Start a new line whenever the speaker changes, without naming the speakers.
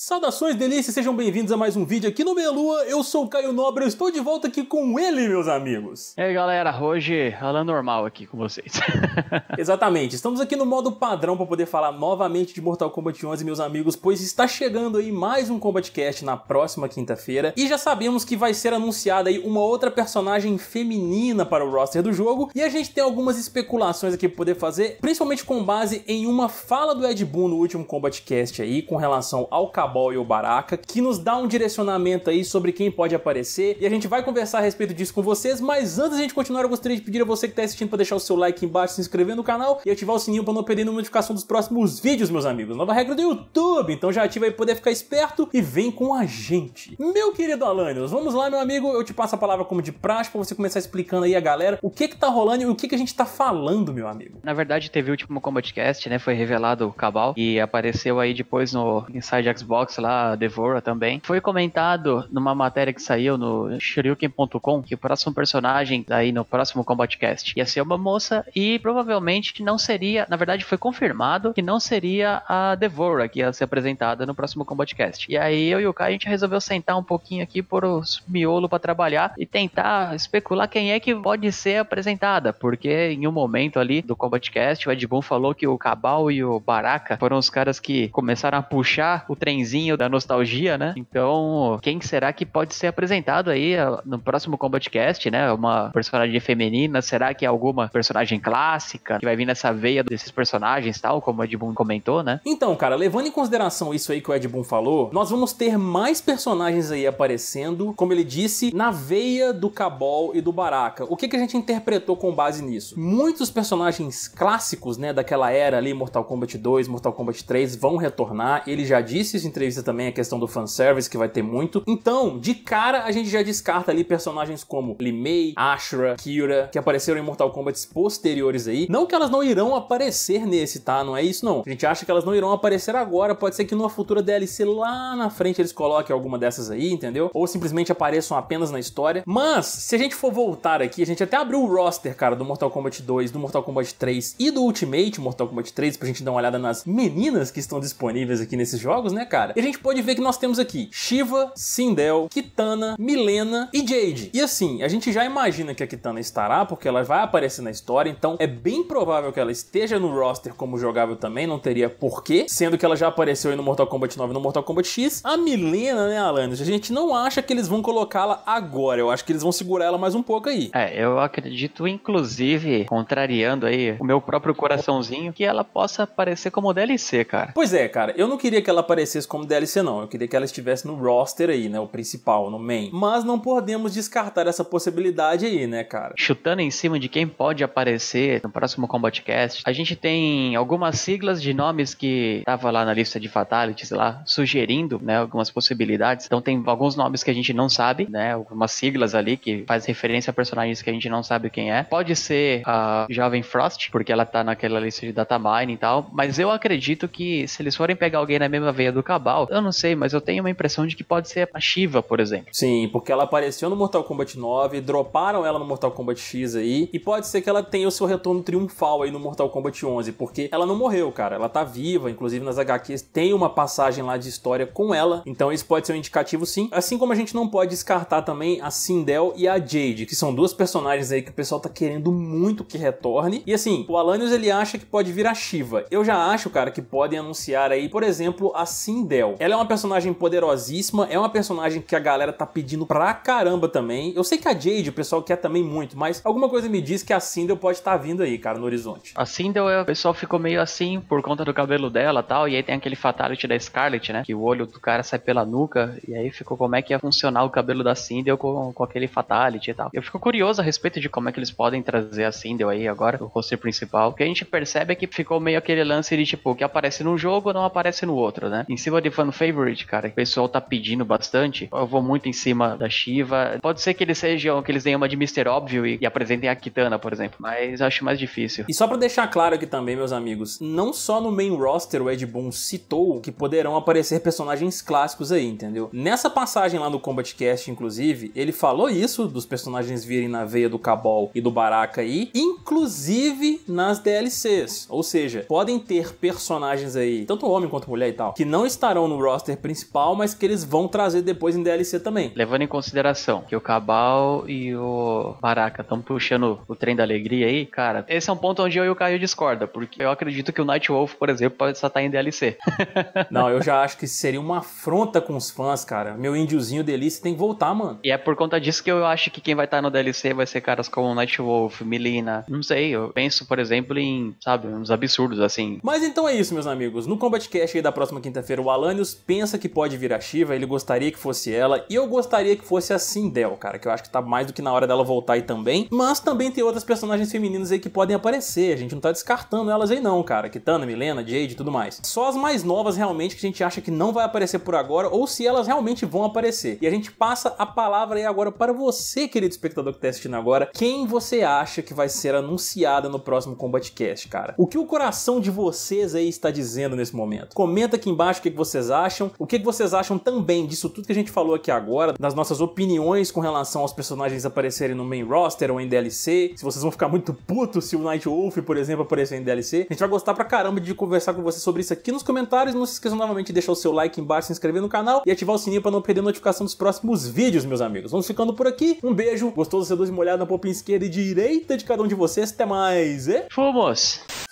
Saudações delícias, sejam bem-vindos a mais um vídeo aqui no Meia Lua. Eu sou o Caio Nobre, eu estou de volta aqui com ele, meus amigos. E aí, galera, hoje Alan Normal aqui com vocês. Exatamente, estamos aqui no modo padrão para poder falar novamente de Mortal Kombat 11, meus amigos, pois está chegando aí mais um Combat Cast na próxima quinta-feira e já sabemos que vai ser anunciada aí uma outra personagem feminina para o roster do jogo e a gente tem algumas especulações aqui para poder fazer, principalmente com base em uma fala do Ed Boon no último Combat Cast aí com relação ao Cabal e o Baraka, que nos dá um direcionamento aí sobre quem pode aparecer. E a gente vai conversar a respeito disso com vocês, mas antes a gente continuar, eu gostaria de pedir a você que está assistindo para deixar o seu like embaixo, se inscrever no canal e ativar o sininho para não perder nenhuma notificação dos próximos vídeos, meus amigos. Nova regra do YouTube, então já ativa aí para poder ficar esperto e vem com a gente. Meu querido Alanios, vamos lá, meu amigo, eu te passo a palavra como de praxe para você começar explicando aí a galera o que que tá rolando e o que que a gente tá falando, meu amigo. Na verdade,
teve o último Combatcast, né, foi revelado o Cabal e apareceu aí depois no Inside Xbox Xbox lá, Devora também. Foi comentado numa matéria que saiu no Shuriken.com que o próximo personagem aí no próximo Combatcast ia ser uma moça e provavelmente não seria, na verdade foi confirmado que não seria a Devora que ia ser apresentada no próximo Combatcast. E aí eu e o Kai a gente resolveu sentar um pouquinho aqui por os miolo para trabalhar e tentar especular quem é que pode ser apresentada, porque em um momento ali do Combatcast o Ed Boon falou que o Cabal e o Baraka foram os caras que começaram a puxar o trem finzinho da nostalgia, né? Então, quem será que pode ser apresentado aí ah, no próximo Combatcast, né? Uma personagem feminina, será que é alguma personagem clássica que vai vir nessa veia
desses personagens, tal, como o Ed Boon comentou, né? Então, cara, levando em consideração isso aí que o Ed Boon falou, nós vamos ter mais personagens aí aparecendo, como ele disse, na veia do Cabal e do Baraka. O que, que a gente interpretou com base nisso? Muitos personagens clássicos, né, daquela era ali, Mortal Kombat 2, Mortal Kombat 3, vão retornar. Ele já disse isso entrevista também a questão do fanservice, que vai ter muito. Então, de cara, a gente já descarta ali personagens como Limei, Ashra, Kira, que apareceram em Mortal Kombat posteriores aí. Não que elas não irão aparecer nesse, tá? Não é isso, não. A gente acha que elas não irão aparecer agora, pode ser que numa futura DLC lá na frente eles coloquem alguma dessas aí, entendeu? Ou simplesmente apareçam apenas na história. Mas, se a gente for voltar aqui, a gente até abriu o roster, cara, do Mortal Kombat 2, do Mortal Kombat 3 e do Ultimate Mortal Kombat 3, pra gente dar uma olhada nas meninas que estão disponíveis aqui nesses jogos, né, cara? cara. E a gente pode ver que nós temos aqui Shiva, Sindel, Kitana, Milena e Jade. E assim, a gente já imagina que a Kitana estará, porque ela vai aparecer na história, então é bem provável que ela esteja no roster como jogável também, não teria porquê, sendo que ela já apareceu aí no Mortal Kombat 9 e no Mortal Kombat X. A Milena, né, Alanis, a gente não acha que eles vão colocá-la agora, eu acho que eles vão segurar ela mais um pouco aí. É, eu acredito, inclusive, contrariando aí o meu próprio
coraçãozinho,
que ela possa aparecer como DLC, cara. Pois é, cara, eu não queria que ela aparecesse como DLC não, eu queria que ela estivesse no roster aí, né, o principal, no main. Mas não podemos descartar essa possibilidade aí, né, cara?
Chutando em cima de quem pode aparecer no próximo Combatcast, a gente tem algumas siglas de nomes que tava lá na lista de fatalities lá, sugerindo, né, algumas possibilidades. Então tem alguns nomes que a gente não sabe, né, algumas siglas ali que faz referência a personagens que a gente não sabe quem é. Pode ser a Jovem Frost, porque ela tá naquela lista de data e tal, mas eu acredito que se eles forem pegar alguém na mesma veia do Cabo eu não sei, mas eu tenho uma impressão de que
pode ser a Shiva, por exemplo. Sim, porque ela apareceu no Mortal Kombat 9, droparam ela no Mortal Kombat X aí, e pode ser que ela tenha o seu retorno triunfal aí no Mortal Kombat 11, porque ela não morreu, cara. Ela tá viva, inclusive nas HQs tem uma passagem lá de história com ela, então isso pode ser um indicativo sim. Assim como a gente não pode descartar também a Sindel e a Jade, que são duas personagens aí que o pessoal tá querendo muito que retorne. E assim, o Alanios ele acha que pode vir a Shiva. Eu já acho, cara, que podem anunciar aí, por exemplo, a Sindel Del. Ela é uma personagem poderosíssima, é uma personagem que a galera tá pedindo pra caramba também. Eu sei que a Jade, o pessoal quer também muito, mas alguma coisa me diz que a Sindel pode estar tá vindo aí, cara, no horizonte. A Sindel, é, o
pessoal ficou meio assim por conta do cabelo dela tal, e aí tem aquele fatality da Scarlet, né? Que o olho do cara sai pela nuca, e aí ficou como é que ia funcionar o cabelo da Sindel com, com aquele fatality e tal. Eu fico curioso a respeito de como é que eles podem trazer a Sindel aí agora, o rosto principal. O que a gente percebe é que ficou meio aquele lance de tipo, que aparece num jogo, não aparece no outro, né? Em cima cima de fan favorite, cara, que o pessoal tá pedindo bastante. Eu vou muito em cima da Shiva. Pode ser que eles sejam, que eles deem uma de Mr. Óbvio e, e apresentem a Kitana, por exemplo, mas acho mais difícil.
E só para deixar claro aqui também, meus amigos, não só no main roster o Ed Boon citou que poderão aparecer personagens clássicos aí, entendeu? Nessa passagem lá no Combat Cast, inclusive, ele falou isso dos personagens virem na veia do Cabal e do Baraka aí, inclusive nas DLCs. Ou seja, podem ter personagens aí, tanto homem quanto mulher e tal, que não estão estarão no roster principal, mas que eles vão trazer depois em DLC também.
Levando em consideração que o Cabal e o Baraka estão puxando o trem da alegria aí, cara, esse é um ponto onde eu e o Caio discorda, porque
eu acredito que o Night Wolf, por exemplo, pode só estar tá em DLC. Não, eu já acho que seria uma afronta com os fãs, cara. Meu índiozinho delícia tem que voltar, mano. E é por conta disso que eu acho que quem vai estar tá no
DLC vai ser caras como Night Wolf, Melina, não sei, eu penso, por exemplo, em, sabe, uns absurdos assim.
Mas então é isso, meus amigos. No Combat Cash aí da próxima quinta-feira, o Alanios pensa que pode vir a Shiva, ele gostaria que fosse ela, e eu gostaria que fosse a Sindel, cara, que eu acho que tá mais do que na hora dela voltar aí também. Mas também tem outras personagens femininas aí que podem aparecer, a gente não tá descartando elas aí não, cara. Kitana, Milena, Jade e tudo mais. Só as mais novas realmente que a gente acha que não vai aparecer por agora, ou se elas realmente vão aparecer. E a gente passa a palavra aí agora para você, querido espectador que tá assistindo agora, quem você acha que vai ser anunciada no próximo Combat Cast, cara? O que o coração de vocês aí está dizendo nesse momento? Comenta aqui embaixo o que você vocês acham, o que vocês acham também disso tudo que a gente falou aqui agora, das nossas opiniões com relação aos personagens aparecerem no main roster ou em DLC, se vocês vão ficar muito putos se o Night Wolf, por exemplo, aparecer em DLC. A gente vai gostar pra caramba de conversar com vocês sobre isso aqui nos comentários. Não se esqueçam novamente de deixar o seu like embaixo, se inscrever no canal e ativar o sininho para não perder notificação dos próximos vídeos, meus amigos. Vamos ficando por aqui. Um beijo, gostoso, dois molhado na popinha esquerda e direita de cada um de vocês. Até mais, e... Fomos!